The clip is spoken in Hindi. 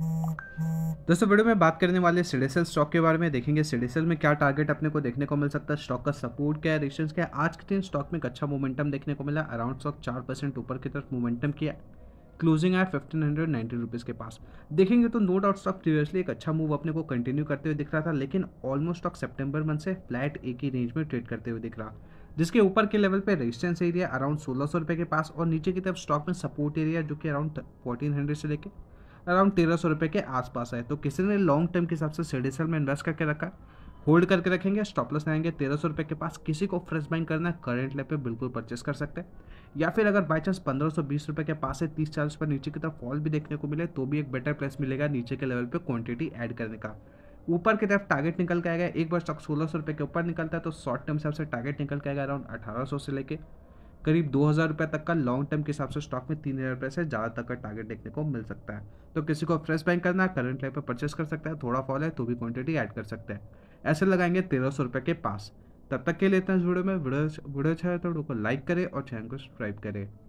दोस्तों वीडियो में बात करने वाले सिडेसल स्टॉक के बारे में देखेंगे सिडेसल में क्या टारगेट अपने को देखने को मिल सकता है स्टॉक का सपोर्ट क्या है रिस्टेंस क्या है आज के दिन स्टॉक में एक अच्छा मोमेंटम देखने को मिला अराउंड स्टॉक चार परसेंट ऊपर की तरफ मोमेंटम किया क्लोजिंग आया फिफ्टीन हंड्रेड नाइन्टी रुपीज़ के पास देखेंगे तो नो डाउट स्टॉक प्रीवियसली एक अच्छा मूव अपने को कंटिन्यू करते हुए दिख रहा था लेकिन ऑलमोस्ट स्टॉक सेप्टेम्बर मंथ से फ्लैट एक ही रेंज में ट्रेड करते हुए दिख रहा जिसके ऊपर के लेवल पे रेजिस्टेंस एरिया अराउंड सोलह सौ रुपये के पास और नीचे की तरफ स्टॉक में सपोर्ट एरिया जो कि अराउंड फोर्टीन हंड्रेड से लेकर अराउंड तेरह सौ रुपये के आसपास है तो किसी ने लॉन्ग टर्म के हिसाब से सीडीसीएल में इन्वेस्ट करके रखा होल्ड करके रखेंगे स्टॉपलेस आएंगे तेरह सौ रुपये के पास किसी को फ्रेश बाइंग करना है करेंट लेवल पे बिल्कुल परचेस कर सकते हैं या फिर अगर बाई चांस पंद्रह सौ बीस रुपये के पास है तीस चालीस पर नीचे की तरफ फॉल भी देखने को मिले तो भी एक बेटर प्लेस मिलेगा नीचे के लेवल पे क्वांटिटी ऐड करने का ऊपर की तरफ टारगेट निकल के आएगा एक बार स्टॉक सोलह सौ रुपये के ऊपर निकलता है तो शॉर्ट टर्म हिसाब से टारगेट निकल के आएगा अराउंड अठारह सौ से लेकर करीब दो हज़ार रुपये तक का लॉन्ग टर्म के हिसाब से स्टॉक में तीन हज़ार रुपये से ज़्यादा तक का टारगेट देखने को मिल सकता है तो किसी को फ्रेश बैंक करना है करंट लाइफ पर परचेस कर सकता है थोड़ा फॉल है तो भी क्वांटिटी ऐड कर सकते हैं ऐसे लगाएंगे तेरह सौ रुपये के पास तब तक के लेते हैं इस वीडियो में वीडियो वीडियो अच्छा है तो वीडियो को लाइक करें और चैनल को सब्सक्राइब करें